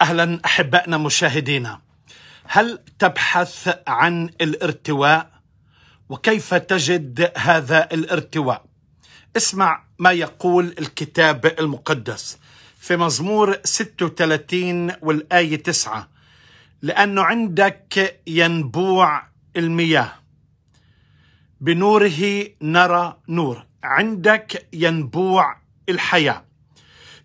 اهلا احبائنا مشاهدينا هل تبحث عن الارتواء وكيف تجد هذا الارتواء اسمع ما يقول الكتاب المقدس في مزمور 36 والآية 9 لأنه عندك ينبوع المياه بنوره نرى نور عندك ينبوع الحياة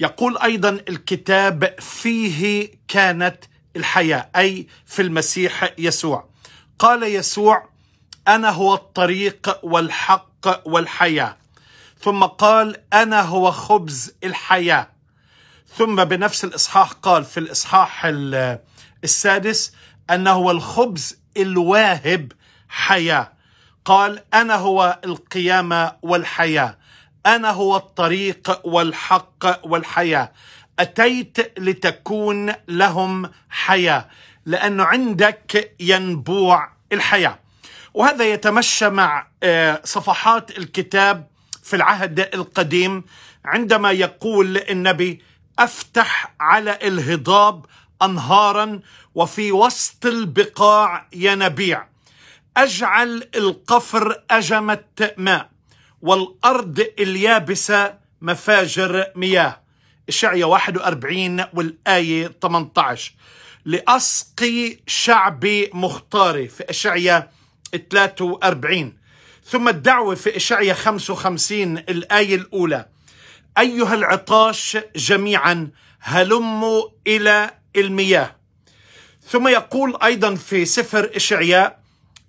يقول ايضا الكتاب فيه كانت الحياه اي في المسيح يسوع قال يسوع انا هو الطريق والحق والحياه ثم قال انا هو خبز الحياه ثم بنفس الاصحاح قال في الاصحاح السادس انه هو الخبز الواهب حياه قال انا هو القيامه والحياه انا هو الطريق والحق والحياه اتيت لتكون لهم حياه لانه عندك ينبوع الحياه وهذا يتمشى مع آه، صفحات الكتاب في العهد القديم عندما يقول النبي افتح على الهضاب انهارا وفي وسط البقاع ينابيع اجعل القفر اجمه ماء والأرض اليابسة مفاجر مياه إشعيا 41 والآية 18 لأسقي شعبي مختاري في إشعيا 43 ثم الدعوة في إشعيا 55 الآية الأولى أيها العطاش جميعا هلموا إلى المياه ثم يقول أيضا في سفر إشعياء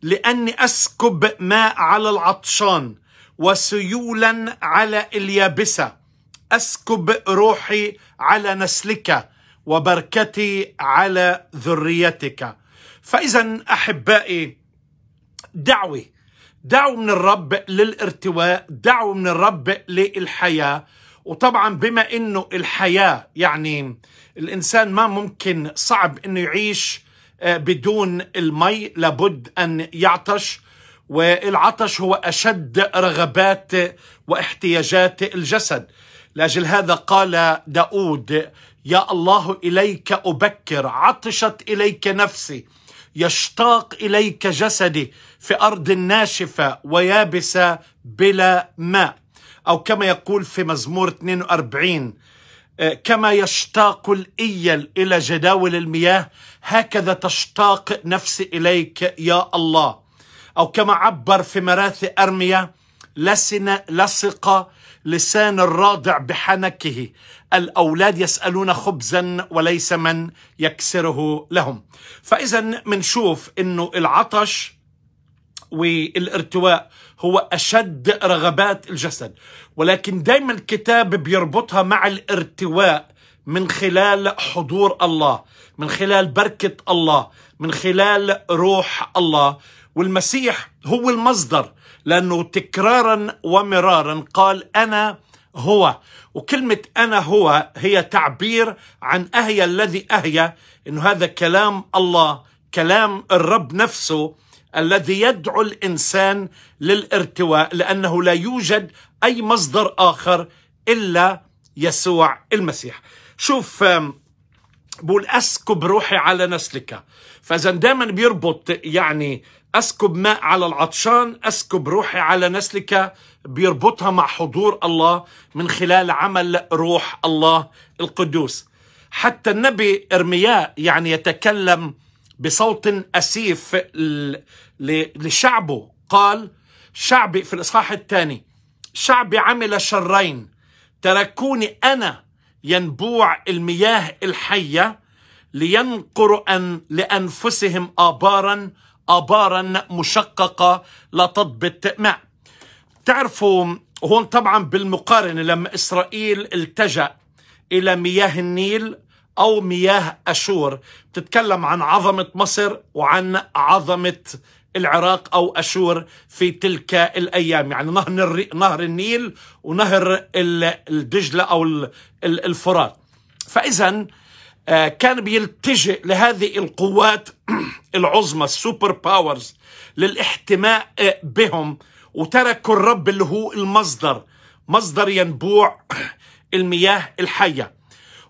لأني أسكب ماء على العطشان وسيولا على اليابسة أسكب روحي على نسلك وبركتي على ذريتك فإذا أحبائي دعوة دعوة من الرب للارتواء دعوة من الرب للحياة وطبعا بما انه الحياة يعني الانسان ما ممكن صعب انه يعيش آه، بدون المي لابد ان يعطش والعطش هو أشد رغبات واحتياجات الجسد لاجل هذا قال داود يا الله إليك أبكر عطشت إليك نفسي يشتاق إليك جسدي في أرض ناشفة ويابسة بلا ماء أو كما يقول في مزمور 42 كما يشتاق الإيل إلى جداول المياه هكذا تشتاق نفسي إليك يا الله أو كما عبر في مراثي أرميا لسن لصق لسان الراضع بحنكه الأولاد يسألون خبزا وليس من يكسره لهم فإذا منشوف أنه العطش والارتواء هو أشد رغبات الجسد ولكن دايما الكتاب بيربطها مع الارتواء من خلال حضور الله من خلال بركة الله من خلال روح الله والمسيح هو المصدر لأنه تكرارا ومرارا قال أنا هو وكلمة أنا هو هي تعبير عن اهي الذي أهيا إنه هذا كلام الله كلام الرب نفسه الذي يدعو الإنسان للارتواء لأنه لا يوجد أي مصدر آخر إلا يسوع المسيح شوف بقول أسكب روحي على نسلك فإذا دائما بيربط يعني أسكب ماء على العطشان أسكب روحي على نسلك بيربطها مع حضور الله من خلال عمل روح الله القدوس حتى النبي إرمياء يعني يتكلم بصوت أسيف لشعبه قال شعبي في الإصحاح الثاني شعبي عمل شرين تركوني أنا ينبوع المياه الحية لينقروا أن لأنفسهم آبارا آبارا مشققة لتضبط ماء تعرفوا هون طبعا بالمقارنة لما إسرائيل التجأ إلى مياه النيل أو مياه أشور بتتكلم عن عظمة مصر وعن عظمة العراق أو أشور في تلك الأيام يعني نهر, نهر النيل ونهر الدجلة أو الفرات فإذا آه، كان بيلتجئ لهذه القوات العظمى السوبر باورز للاحتماء آه، بهم وتركوا الرب اللي هو المصدر مصدر ينبوع المياه الحيه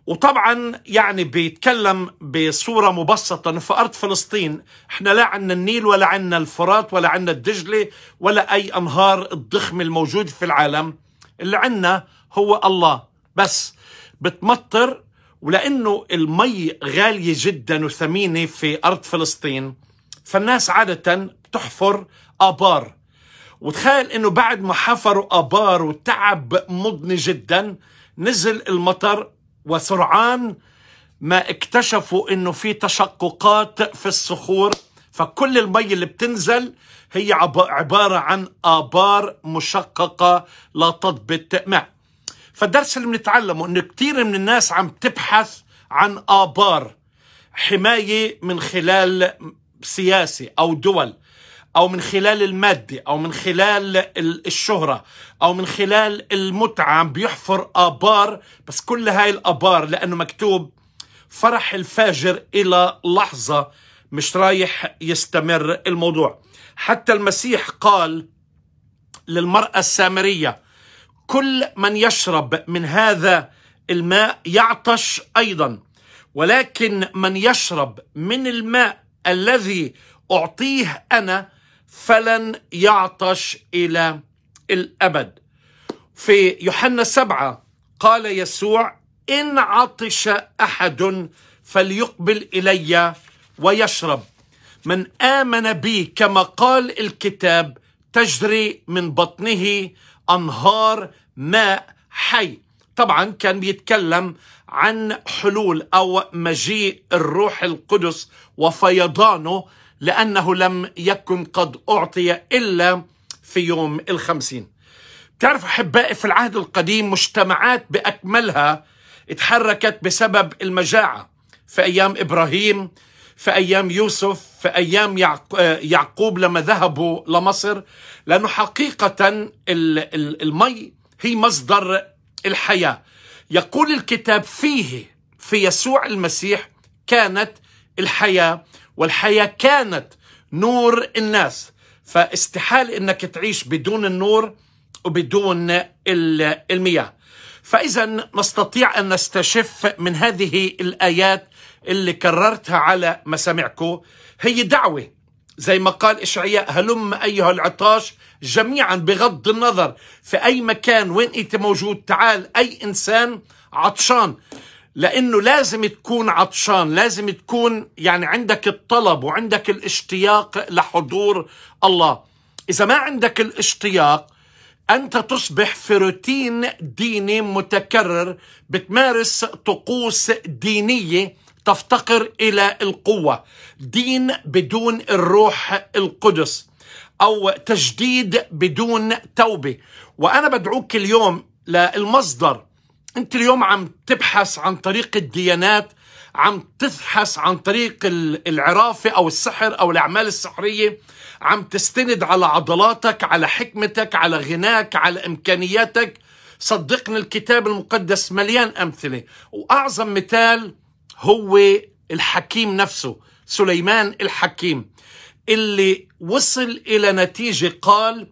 وطبعا يعني بيتكلم بصوره مبسطه انه في ارض فلسطين احنا لا عندنا النيل ولا عندنا الفرات ولا عندنا الدجله ولا اي انهار الضخم الموجود في العالم اللي عندنا هو الله بس بتمطر ولأنه المي غالية جدا وثمينة في أرض فلسطين فالناس عادة بتحفر آبار وتخيل انه بعد ما حفروا ابار وتعب مضني جدا نزل المطر وسرعان ما اكتشفوا انه في تشققات في الصخور فكل المي اللي بتنزل هي عبارة عن آبار مشققة لا تضبط ماء فالدرس اللي بنتعلمه انه كثير من الناس عم تبحث عن ابار حمايه من خلال سياسي او دول او من خلال الماده او من خلال الشهره او من خلال المتعه عم بيحفر ابار بس كل هاي الابار لانه مكتوب فرح الفاجر الى لحظه مش رايح يستمر الموضوع حتى المسيح قال للمراه السامريه كل من يشرب من هذا الماء يعطش ايضا ولكن من يشرب من الماء الذي اعطيه انا فلن يعطش الى الابد في يوحنا سبعه قال يسوع ان عطش احد فليقبل الي ويشرب من امن بي كما قال الكتاب تجري من بطنه انهار ماء حي طبعا كان بيتكلم عن حلول او مجيء الروح القدس وفيضانه لانه لم يكن قد اعطي الا في يوم الخمسين بتعرف احبائي في العهد القديم مجتمعات باكملها اتحركت بسبب المجاعه في ايام ابراهيم في ايام يوسف في ايام يعقوب لما ذهبوا لمصر لانه حقيقه المي هي مصدر الحياة يقول الكتاب فيه في يسوع المسيح كانت الحياة والحياة كانت نور الناس فاستحال انك تعيش بدون النور وبدون المياه فاذا نستطيع ان نستشف من هذه الايات اللي كررتها على مسامعكم هي دعوه زي ما قال إشعياء هلم أيها العطاش جميعا بغض النظر في أي مكان وين أنت موجود تعال أي إنسان عطشان لأنه لازم تكون عطشان لازم تكون يعني عندك الطلب وعندك الاشتياق لحضور الله إذا ما عندك الاشتياق أنت تصبح في روتين ديني متكرر بتمارس طقوس دينية تفتقر الى القوه دين بدون الروح القدس او تجديد بدون توبه وانا بدعوك اليوم للمصدر انت اليوم عم تبحث عن طريق الديانات عم تبحث عن طريق العرافه او السحر او الاعمال السحريه عم تستند على عضلاتك على حكمتك على غناك على امكانياتك صدقني الكتاب المقدس مليان امثله واعظم مثال هو الحكيم نفسه سليمان الحكيم اللي وصل إلى نتيجة قال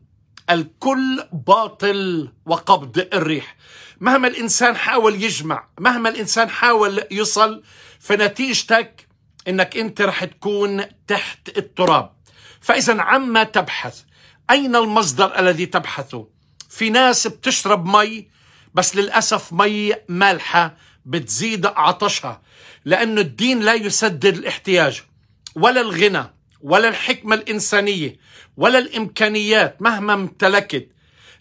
الكل باطل وقبض الريح مهما الإنسان حاول يجمع مهما الإنسان حاول يصل فنتيجتك إنك أنت رح تكون تحت التراب فإذا عما تبحث أين المصدر الذي تبحثه في ناس بتشرب مي بس للأسف مي مالحة بتزيد عطشها لأن الدين لا يسدد الاحتياج ولا الغنى ولا الحكمة الإنسانية ولا الإمكانيات مهما امتلكت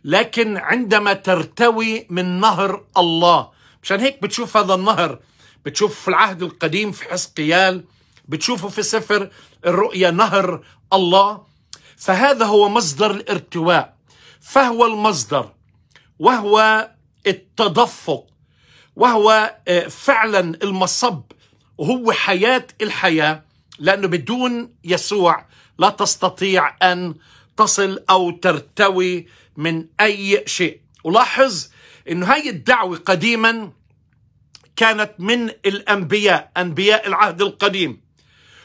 لكن عندما ترتوي من نهر الله مشان هيك بتشوف هذا النهر بتشوف في العهد القديم في حسقيال بتشوفه في سفر الرؤيا نهر الله فهذا هو مصدر الارتواء فهو المصدر وهو التدفق وهو آه، فعلا المصب وهو حياة الحياة لأنه بدون يسوع لا تستطيع أن تصل أو ترتوي من أي شيء ولاحظ أن هاي الدعوة قديما كانت من الأنبياء أنبياء العهد القديم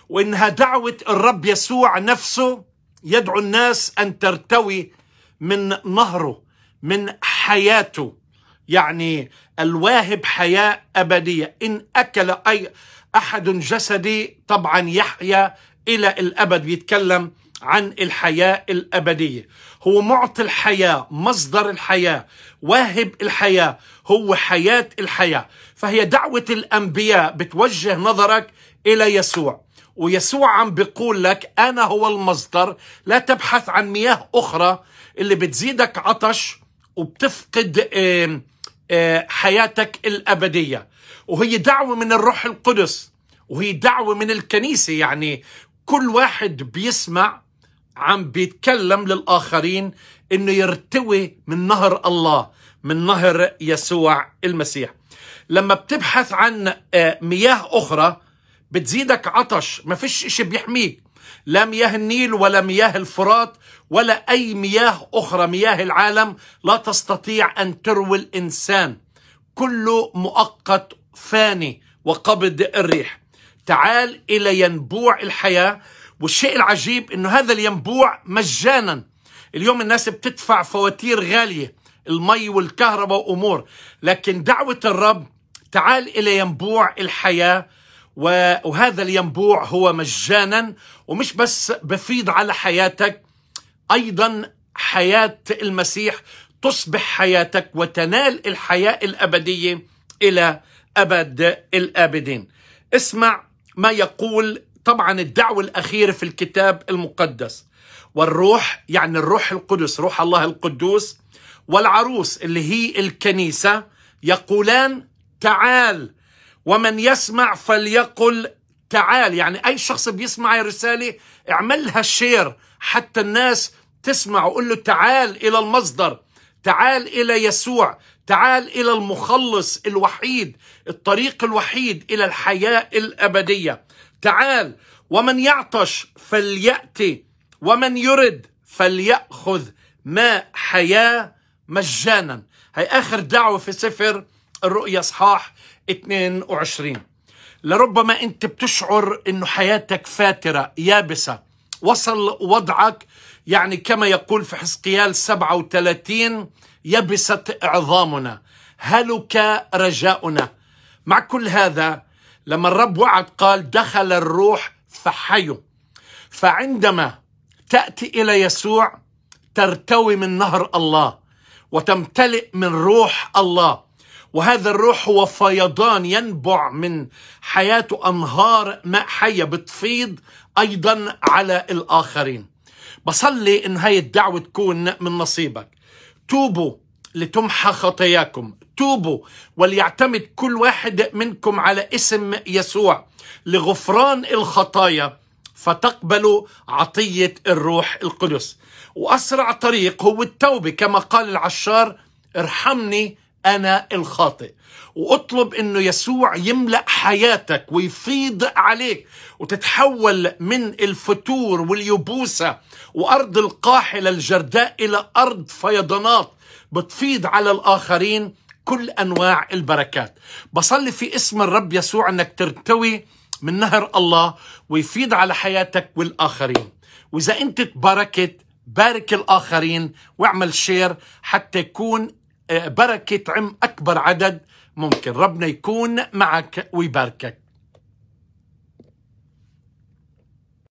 وإنها دعوة الرب يسوع نفسه يدعو الناس أن ترتوي من نهره من حياته يعني الواهب حياة أبدية إن أكل أي أحد جسدي طبعا يحيا إلى الأبد بيتكلم عن الحياة الأبدية هو معطي الحياة مصدر الحياة واهب الحياة هو حياة الحياة فهي دعوة الأنبياء بتوجه نظرك إلى يسوع ويسوع عم بيقول لك أنا هو المصدر لا تبحث عن مياه أخرى اللي بتزيدك عطش وبتفقد آه، حياتك الابديه وهي دعوه من الروح القدس وهي دعوه من الكنيسه يعني كل واحد بيسمع عم بيتكلم للاخرين انه يرتوي من نهر الله من نهر يسوع المسيح لما بتبحث عن آه، مياه اخرى بتزيدك عطش ما فيش إشي بيحميك لم يه النيل ولا مياه الفرات ولا أي مياه أخرى مياه العالم لا تستطيع أن تروي الإنسان كله مؤقت فاني وقبض الريح تعال إلى ينبوع الحياة والشيء العجيب أنه هذا الينبوع مجانا اليوم الناس بتدفع فواتير غالية المي والكهرباء وأمور لكن دعوة الرب تعال إلى ينبوع الحياة وهذا الينبوع هو مجانا ومش بس بفيض على حياتك ايضا حياه المسيح تصبح حياتك وتنال الحياه الابديه الى ابد الابدين. اسمع ما يقول طبعا الدعوه الاخيره في الكتاب المقدس والروح يعني الروح القدس روح الله القدوس والعروس اللي هي الكنيسه يقولان تعال ومن يسمع فليقل تعال يعني أي شخص بيسمع الرسالة اعملها شير حتى الناس تسمع وقول له تعال إلى المصدر تعال إلى يسوع تعال إلى المخلص الوحيد الطريق الوحيد إلى الحياة الأبدية تعال ومن يعطش فليأتي ومن يرد فليأخذ ماء حياة مجانا هي آخر دعوة في سفر الرؤية صحاح 22 لربما أنت بتشعر أنه حياتك فاترة يابسة وصل وضعك يعني كما يقول في حزقيال 37 يبست عظامنا هلك رجاؤنا مع كل هذا لما الرب وعد قال دخل الروح فحيوا فعندما تأتي إلى يسوع ترتوي من نهر الله وتمتلئ من روح الله وهذا الروح هو فيضان ينبع من حياته أنهار ماء حية بتفيض أيضا على الآخرين بصلي إن هاي الدعوة تكون من نصيبك توبوا لتمحى خطاياكم توبوا وليعتمد كل واحد منكم على اسم يسوع لغفران الخطايا فتقبلوا عطية الروح القدس وأسرع طريق هو التوبة كما قال العشار ارحمني أنا الخاطئ واطلب انه يسوع يملا حياتك ويفيض عليك وتتحول من الفتور واليبوسه وارض القاحلة الجرداء الى ارض فيضانات بتفيض على الاخرين كل انواع البركات بصلي في اسم الرب يسوع انك ترتوي من نهر الله ويفيض على حياتك والاخرين واذا انت تباركت بارك الاخرين واعمل شير حتى يكون آه، بركة عم أكبر عدد ممكن ربنا يكون معك ويباركك